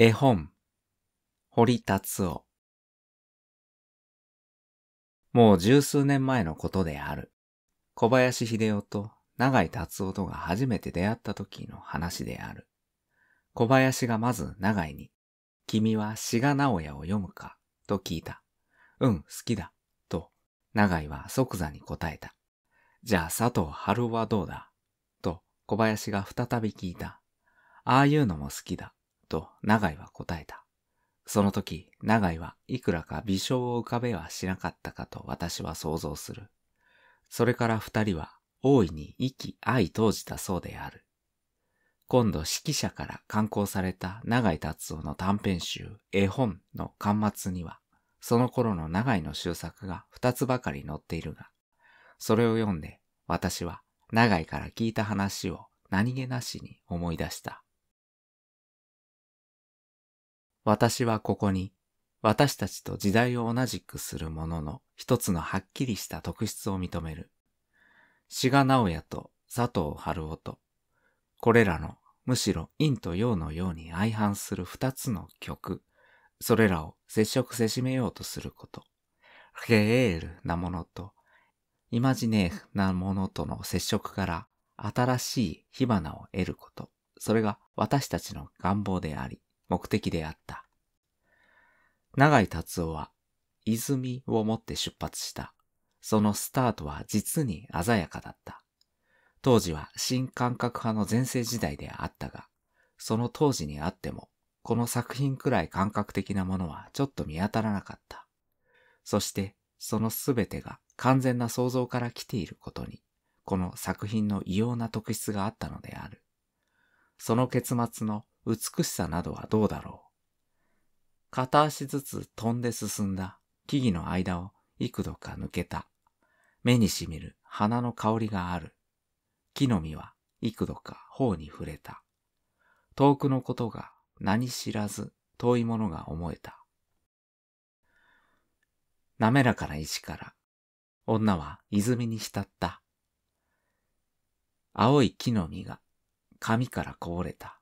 絵本、堀達夫。もう十数年前のことである。小林秀夫と長井達夫とが初めて出会った時の話である。小林がまず長井に、君は志賀直哉を読むかと聞いた。うん、好きだ。と、長井は即座に答えた。じゃあ佐藤春はどうだと小林が再び聞いた。ああいうのも好きだ。と長井は答えた。その時、長井はいくらか微笑を浮かべはしなかったかと私は想像する。それから二人は大いに意気愛投じたそうである。今度指揮者から刊行された長井達夫の短編集絵本の巻末には、その頃の長井の終作が二つばかり載っているが、それを読んで私は長井から聞いた話を何気なしに思い出した。私はここに、私たちと時代を同じくするものの一つのはっきりした特質を認める。志賀直也と佐藤春夫と、これらのむしろ陰と陽のように相反する二つの曲、それらを接触せしめようとすること。フェエールなものと、イマジネーフなものとの接触から新しい火花を得ること。それが私たちの願望であり、目的であった。長井達夫は、泉を持って出発した。そのスタートは実に鮮やかだった。当時は新感覚派の全盛時代であったが、その当時にあっても、この作品くらい感覚的なものはちょっと見当たらなかった。そして、そのすべてが完全な想像から来ていることに、この作品の異様な特質があったのである。その結末の美しさなどはどうだろう。片足ずつ飛んで進んだ木々の間を幾度か抜けた。目にしみる花の香りがある。木の実は幾度か頬に触れた。遠くのことが何知らず遠いものが思えた。滑らかな石から女は泉に浸った。青い木の実が髪からこぼれた。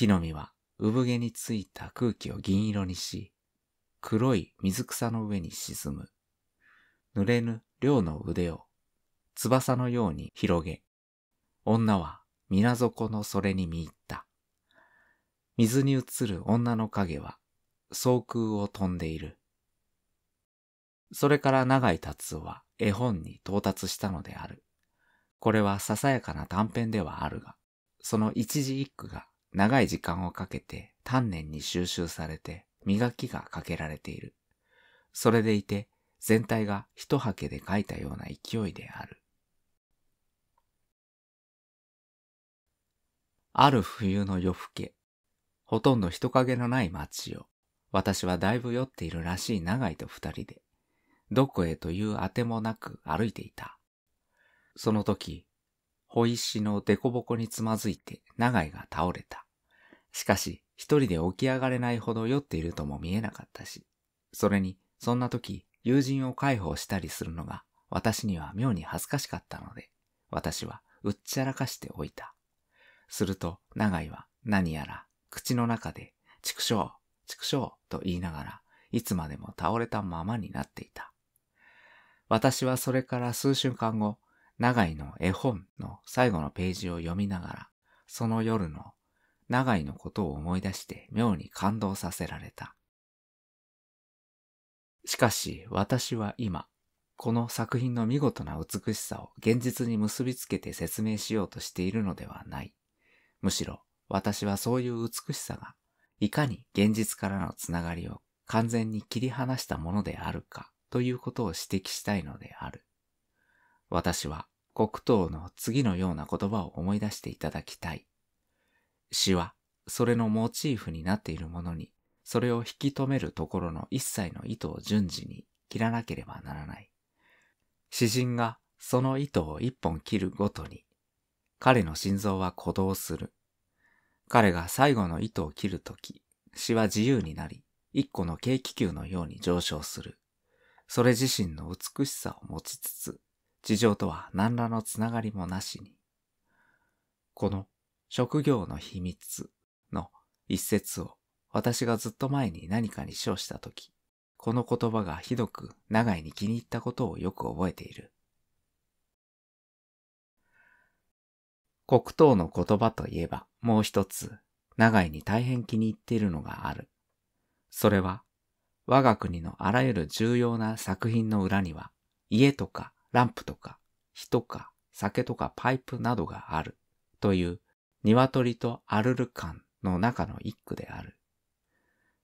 木の実は産毛についた空気を銀色にし、黒い水草の上に沈む。濡れぬ量の腕を翼のように広げ、女は水底のそれに見入った。水に映る女の影は、総空を飛んでいる。それから長井達夫は絵本に到達したのである。これはささやかな短編ではあるが、その一字一句が長い時間をかけて丹念に収集されて磨きがかけられている。それでいて全体が一はけで書いたような勢いである。ある冬の夜更け、ほとんど人影のない街を、私はだいぶ酔っているらしい長井と二人で、どこへというあてもなく歩いていた。その時、小石の凸凹につまずいて長井が倒れた。しかし、一人で起き上がれないほど酔っているとも見えなかったし、それに、そんな時、友人を介抱したりするのが、私には妙に恥ずかしかったので、私はうっちゃらかしておいた。すると、長井は何やら口の中で、畜生、畜生と言いながら、いつまでも倒れたままになっていた。私はそれから数週間後、長井の絵本の最後のページを読みながら、その夜の長井のことを思い出して妙に感動させられた。しかし私は今、この作品の見事な美しさを現実に結びつけて説明しようとしているのではない。むしろ私はそういう美しさがいかに現実からのつながりを完全に切り離したものであるかということを指摘したいのである。私は黒糖の次のような言葉を思い出していただきたい。詩は、それのモチーフになっているものに、それを引き止めるところの一切の意図を順次に切らなければならない。詩人がその糸を一本切るごとに、彼の心臓は鼓動する。彼が最後の糸を切るとき、詩は自由になり、一個の軽気球のように上昇する。それ自身の美しさを持ちつつ、地上とは何らのつながりもなしに、この職業の秘密の一節を私がずっと前に何かに称したとき、この言葉がひどく長井に気に入ったことをよく覚えている。黒糖の言葉といえばもう一つ、長井に大変気に入っているのがある。それは、我が国のあらゆる重要な作品の裏には、家とかランプとか、火とか、酒とかパイプなどがあるという鶏とアルル感の中の一句である。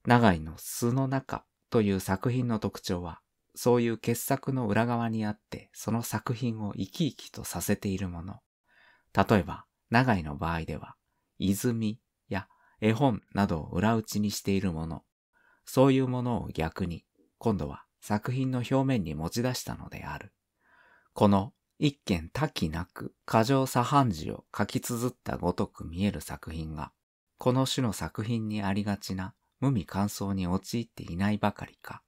長井の巣の中という作品の特徴は、そういう傑作の裏側にあって、その作品を生き生きとさせているもの。例えば、長井の場合では、泉や絵本などを裏打ちにしているもの。そういうものを逆に、今度は作品の表面に持ち出したのである。この一見多岐なく過剰左半字を書き綴ったごとく見える作品が、この種の作品にありがちな無味乾燥に陥っていないばかりか、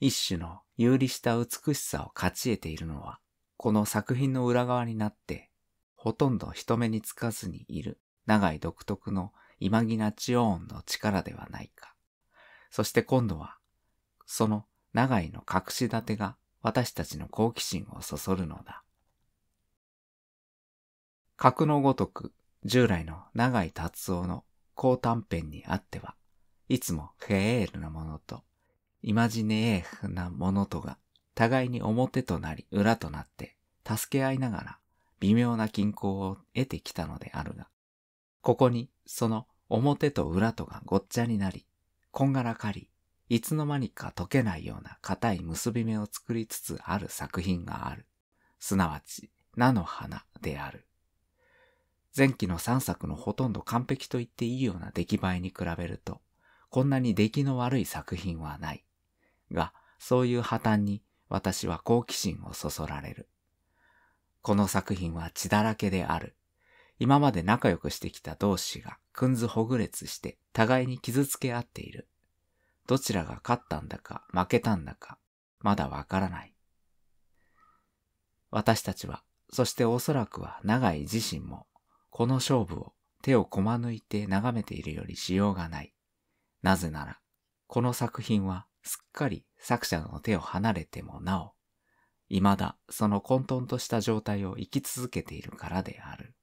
一種の有利した美しさを勝ち得ているのは、この作品の裏側になって、ほとんど人目につかずにいる長い独特の今木な地音の力ではないか。そして今度は、その長いの隠し立てが私たちの好奇心をそそるのだ。格のごとく、従来の長井達夫の高短編にあっては、いつもフェエールなものと、イマジネエーフなものとが、互いに表となり裏となって、助け合いながら、微妙な均衡を得てきたのであるが、ここにその表と裏とがごっちゃになり、こんがらかり、いつの間にか解けないような固い結び目を作りつつある作品がある。すなわち、菜の花である。前期の3作のほとんど完璧と言っていいような出来栄えに比べると、こんなに出来の悪い作品はない。が、そういう破綻に私は好奇心をそそられる。この作品は血だらけである。今まで仲良くしてきた同士がくんずほぐれつして互いに傷つけ合っている。どちらが勝ったんだか負けたんだか、まだわからない。私たちは、そしておそらくは長井自身も、この勝負を手をこまぬいて眺めているよりしようがない。なぜなら、この作品はすっかり作者の手を離れてもなお、未だその混沌とした状態を生き続けているからである。